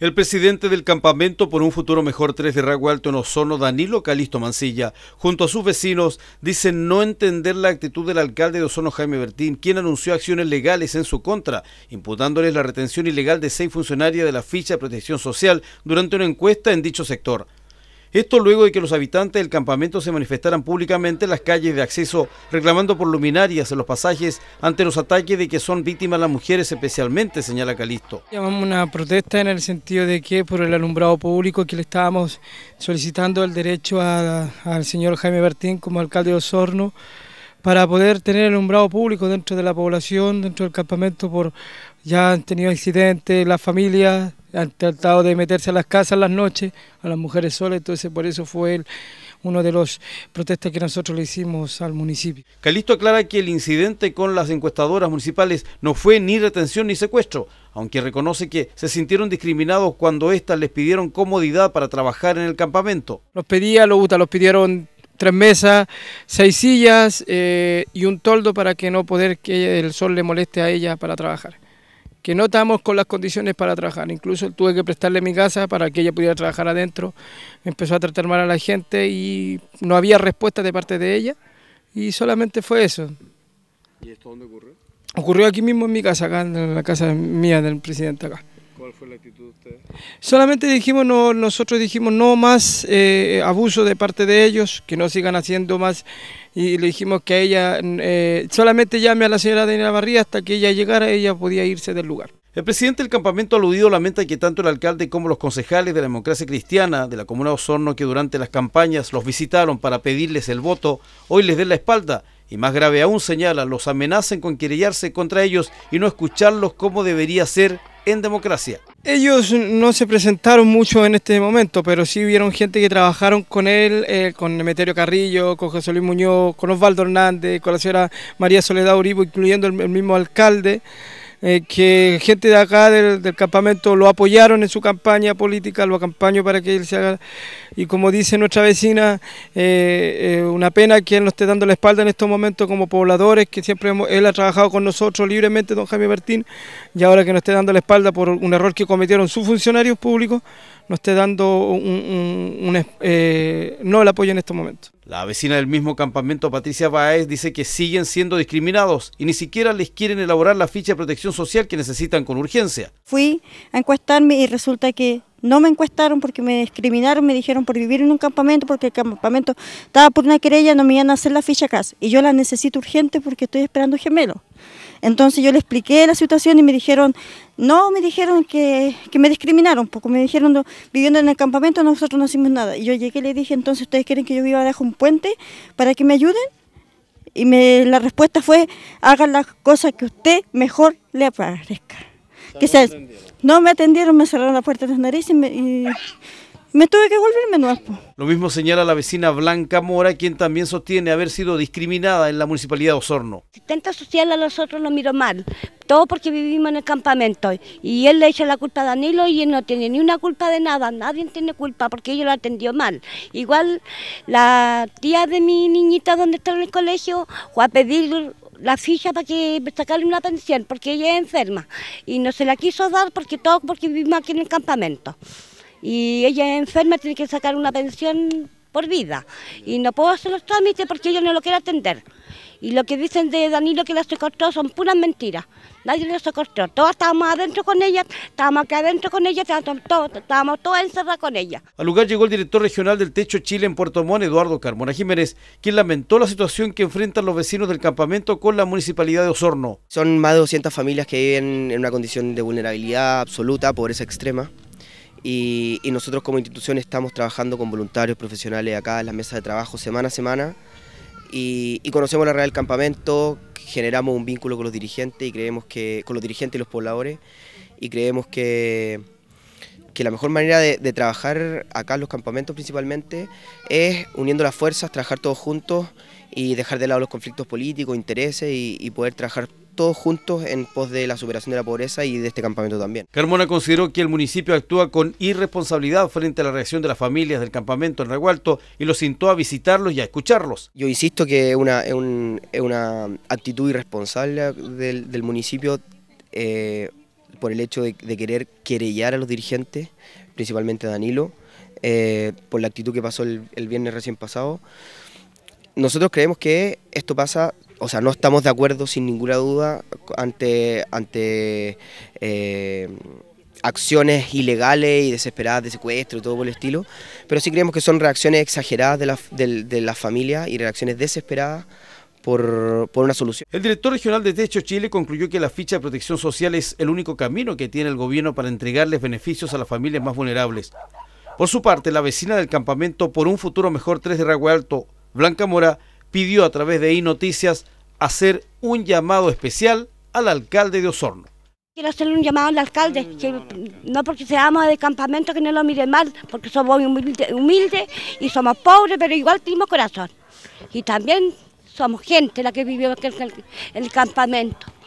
El presidente del Campamento por un Futuro Mejor tres de Rago Alto en Ozono, Danilo Calisto Mancilla, junto a sus vecinos, dicen no entender la actitud del alcalde de Ozono, Jaime Bertín, quien anunció acciones legales en su contra, imputándoles la retención ilegal de seis funcionarias de la ficha de protección social durante una encuesta en dicho sector. Esto luego de que los habitantes del campamento se manifestaran públicamente en las calles de acceso, reclamando por luminarias en los pasajes ante los ataques de que son víctimas las mujeres especialmente, señala Calisto. Llamamos una protesta en el sentido de que por el alumbrado público que le estábamos solicitando el derecho al señor Jaime Bertín como alcalde de Osorno para poder tener el alumbrado público dentro de la población, dentro del campamento, por ya han tenido accidentes, las familias han tratado de meterse a las casas en las noches, a las mujeres solas, entonces por eso fue uno de los protestas que nosotros le hicimos al municipio. Calisto aclara que el incidente con las encuestadoras municipales no fue ni retención ni secuestro, aunque reconoce que se sintieron discriminados cuando éstas les pidieron comodidad para trabajar en el campamento. Los pedía, los UTA, los pidieron tres mesas, seis sillas eh, y un toldo para que no poder que el sol le moleste a ella para trabajar que no estábamos con las condiciones para trabajar. Incluso tuve que prestarle mi casa para que ella pudiera trabajar adentro. Empezó a tratar mal a la gente y no había respuesta de parte de ella. Y solamente fue eso. ¿Y esto dónde ocurrió? Ocurrió aquí mismo en mi casa, acá en la casa mía del presidente acá fue la actitud Solamente dijimos, no, nosotros dijimos no más eh, abuso de parte de ellos, que no sigan haciendo más. Y le dijimos que ella eh, solamente llame a la señora Daniela Barría hasta que ella llegara, ella podía irse del lugar. El presidente del campamento aludido lamenta que tanto el alcalde como los concejales de la democracia cristiana de la comuna de Osorno que durante las campañas los visitaron para pedirles el voto, hoy les den la espalda y más grave aún señala, los amenacen con querellarse contra ellos y no escucharlos como debería ser en democracia. Ellos no se presentaron mucho en este momento, pero sí vieron gente que trabajaron con él, eh, con Emeterio Carrillo, con José Luis Muñoz, con Osvaldo Hernández, con la señora María Soledad Uribe, incluyendo el mismo alcalde. Eh, que gente de acá del, campamento lo apoyaron en su campaña política, lo acompañó para que él se haga. Y como dice nuestra vecina, eh, eh, una pena que él nos esté dando la espalda en estos momentos como pobladores, que siempre él ha trabajado con nosotros libremente, don Jaime Martín, y ahora que nos esté dando la espalda por un error que cometieron sus funcionarios públicos, no esté dando no el apoyo en estos momentos. La vecina del mismo campamento, Patricia Baez, dice que siguen siendo discriminados y ni siquiera les quieren elaborar la ficha de protección social que necesitan con urgencia. Fui a encuestarme y resulta que no me encuestaron porque me discriminaron, me dijeron por vivir en un campamento, porque el campamento estaba por una querella, no me iban a hacer la ficha acá y yo la necesito urgente porque estoy esperando gemelo. Entonces yo le expliqué la situación y me dijeron, no, me dijeron que, me discriminaron, porque me dijeron, viviendo en el campamento nosotros no hicimos nada. Y yo llegué y le dije, entonces ustedes quieren que yo viva bajo un puente para que me ayuden. Y la respuesta fue, hagan las cosas que usted mejor le parezca. que no, no me atendieron, me cerraron la puerta de las narices y me tuve que volverme nuevo. Lo mismo señala la vecina Blanca Mora, quien también sostiene haber sido discriminada en la municipalidad de Osorno. Asistente social a nosotros lo miró mal, todo porque vivimos en el campamento y él le echa la culpa a Danilo y él no tiene ni una culpa de nada, nadie tiene culpa porque ella lo atendió mal. Igual la tía de mi niñita donde está en el colegio fue a pedir la ficha para que sacarle una pensión porque ella es enferma y no se la quiso dar porque todo porque vivimos aquí en el campamento y ella es enferma, tiene que sacar una pensión por vida y no puedo hacer los trámites porque ella no lo quiere atender. Y lo que dicen de Danilo que la secortó son puras mentiras. Nadie la secortó. Todos estábamos adentro con ella, estábamos aquí adentro con ella, estábamos todos, encerrados con ella. Al lugar llegó el director regional del Techo Chile en Puerto Montt, Eduardo Carmona Jiménez, quien lamentó la situación que enfrentan los vecinos del campamento con la municipalidad de Osorno. Son más de 200 familias que viven en una condición de vulnerabilidad absoluta, pobreza extrema. Y, nosotros como institución estamos trabajando con voluntarios profesionales acá en las mesas de trabajo semana a semana y, conocemos la realidad del campamento, generamos un vínculo con los dirigentes y creemos que con los dirigentes y los pobladores y creemos que, que la mejor manera de, trabajar acá en los campamentos principalmente es uniendo las fuerzas, trabajar todos juntos y dejar de lado los conflictos políticos, intereses y, y poder trabajar todos juntos en pos de la superación de la pobreza y de este campamento también. Carmona consideró que el municipio actúa con irresponsabilidad frente a la reacción de las familias del campamento en Regualto y los sintió a visitarlos y a escucharlos. Yo insisto que es una, actitud irresponsable del, municipio eh, por el hecho de, querer querellar a los dirigentes, principalmente a Danilo, eh, por la actitud que pasó el, el viernes recién pasado nosotros creemos que esto pasa o sea, no estamos de acuerdo sin ninguna duda ante, ante eh, acciones ilegales y desesperadas de secuestro y todo por el estilo, pero sí creemos que son reacciones exageradas de las la familias y reacciones desesperadas por, una solución. El director regional de Techo Chile concluyó que la ficha de protección social es el único camino que tiene el gobierno para entregarles beneficios a las familias más vulnerables. Por su parte, la vecina del campamento Por un Futuro Mejor 3 de Rago Alto, Blanca Mora, pidió a través de iNoticias hacer un llamado especial al alcalde de Osorno. Quiero hacerle un llamado al alcalde, mm, no porque seamos de campamento que no lo mire mal, porque somos humildes y somos pobres, pero igual tenemos corazón. Y también somos gente la que vivió en el campamento.